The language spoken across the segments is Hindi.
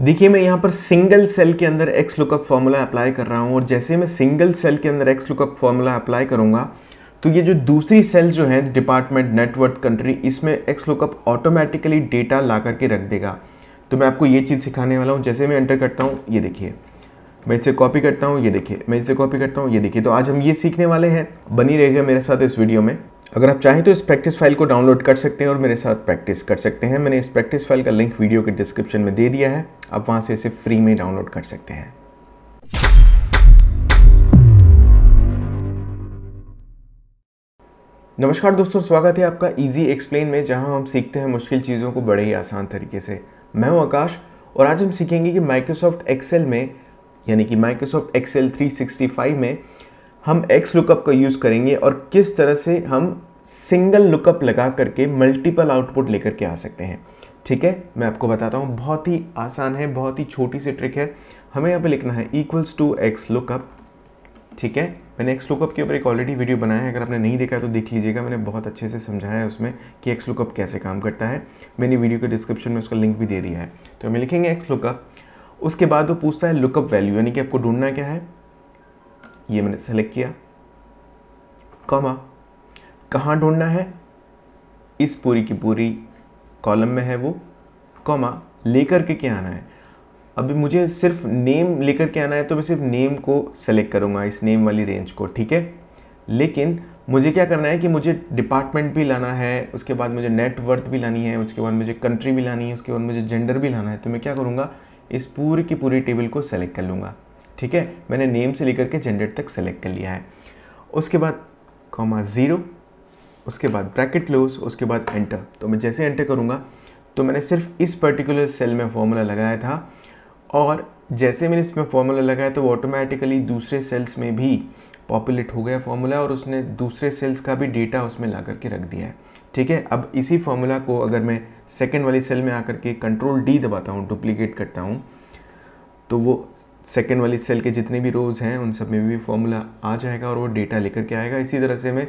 देखिए मैं यहाँ पर सिंगल सेल के अंदर एक्स लुकअप फॉर्मूला अप्लाई कर रहा हूँ और जैसे मैं सिंगल सेल के अंदर एक्स लुकअप फॉर्मूला अप्लाई करूँगा तो ये जो दूसरी सेल्स जो हैं डिपार्टमेंट नेटवर्थ कंट्री इसमें एक्स लुकअप ऑटोमेटिकली डेटा ला करके रख देगा तो मैं आपको ये चीज़ सिखाने वाला हूँ जैसे मैं एंटर करता हूँ ये देखिए मैं इसे कॉपी करता हूँ ये देखिए मैं इसे कॉपी करता हूँ ये देखिए तो आज हम ये सीखने वाले हैं बनी रहेगा मेरे साथ इस वीडियो में अगर आप चाहें तो इस प्रैक्टिस फाइल को डाउनलोड कर सकते हैं और मेरे साथ प्रैक्टिस कर सकते हैं मैंने इस प्रैक्टिस फाइल का लिंक वीडियो के डिस्क्रिप्शन में दे दिया है आप वहाँ से इसे फ्री में डाउनलोड कर सकते हैं नमस्कार दोस्तों स्वागत है आपका इजी एक्सप्लेन में जहां हम सीखते हैं मुश्किल चीज़ों को बड़े ही आसान तरीके से मैं हूं आकाश और आज हम सीखेंगे कि माइक्रोसॉफ्ट एक्सेल में यानी कि माइक्रोसॉफ्ट एक्सेल 365 में हम एक्स लुकअप का यूज़ करेंगे और किस तरह से हम सिंगल लुकअप लगा करके मल्टीपल आउटपुट लेकर के आ सकते हैं ठीक है मैं आपको बताता हूँ बहुत ही आसान है बहुत ही छोटी सी ट्रिक है हमें यहाँ पे लिखना है इक्वल्स टू एक्स लुकअप ठीक है मैंने एक्स लुकअप के ऊपर एक ऑलरेडी वीडियो बनाया है अगर आपने नहीं देखा है तो देख लीजिएगा मैंने बहुत अच्छे से समझाया है उसमें कि एक्स लुकअप कैसे काम करता है मैंने वीडियो के डिस्क्रिप्शन में उसका लिंक भी दे दिया है तो हमें लिखेंगे एक्स लुकअप उसके बाद वो पूछता है लुकअप वैल्यू यानी कि आपको ढूंढना क्या है ये मैंने सेलेक्ट किया कॉमा कहाँ ढूंढना है इस पूरी की पूरी कॉलम में है वो कॉमा लेकर के क्या आना है अभी मुझे सिर्फ नेम लेकर के आना है तो मैं सिर्फ नेम को सेलेक्ट करूँगा इस नेम वाली रेंज को ठीक है लेकिन मुझे क्या करना है कि मुझे डिपार्टमेंट भी लाना है उसके बाद मुझे नेटवर्थ भी लानी है उसके बाद मुझे कंट्री भी लानी है उसके बाद मुझे जेंडर भी लाना है तो मैं क्या करूँगा इस पूरी की पूरी टेबल को सेलेक्ट कर लूँगा ठीक है मैंने नेम से लेकर के जेंडर तक सेलेक्ट कर लिया है उसके बाद कॉमा ज़ीरो उसके बाद ब्रैकेट क्लोज उसके बाद एंटर तो मैं जैसे एंटर करूँगा तो मैंने सिर्फ इस पर्टिकुलर सेल में फॉर्मूला लगाया था और जैसे मैंने इसमें फॉर्मूला लगाया तो वो ऑटोमेटिकली दूसरे सेल्स में भी पॉपुलेट हो गया फॉर्मूला और उसने दूसरे सेल्स का भी डेटा उसमें ला करके रख दिया है ठीक है अब इसी फार्मूला को अगर मैं सेकेंड वाली सेल में आकर के कंट्रोल डी दबाता हूँ डुप्लीकेट करता हूँ तो वो सेकेंड वाली सेल के जितने भी रोज़ हैं उन सब में भी फॉर्मूला आ जाएगा और वो डेटा लेकर के आएगा इसी तरह से मैं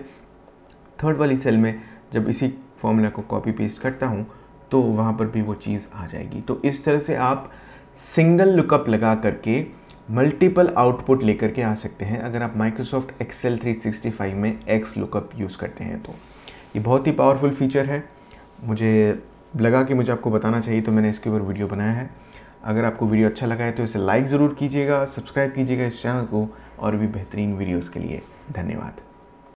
थर्ड वाली सेल में जब इसी फॉर्मूला को कॉपी पेस्ट करता हूँ तो वहाँ पर भी वो चीज़ आ जाएगी तो इस तरह से आप सिंगल लुकअप लगा करके मल्टीपल आउटपुट लेकर के आ सकते हैं अगर आप माइक्रोसॉफ्ट एक्सेल 365 में एक्स लुकअप यूज़ करते हैं तो ये बहुत ही पावरफुल फीचर है मुझे लगा कि मुझे आपको बताना चाहिए तो मैंने इसके ऊपर वीडियो बनाया है अगर आपको वीडियो अच्छा लगा है तो इसे लाइक ज़रूर कीजिएगा सब्सक्राइब कीजिएगा इस चैनल को और भी बेहतरीन वीडियोज़ के लिए धन्यवाद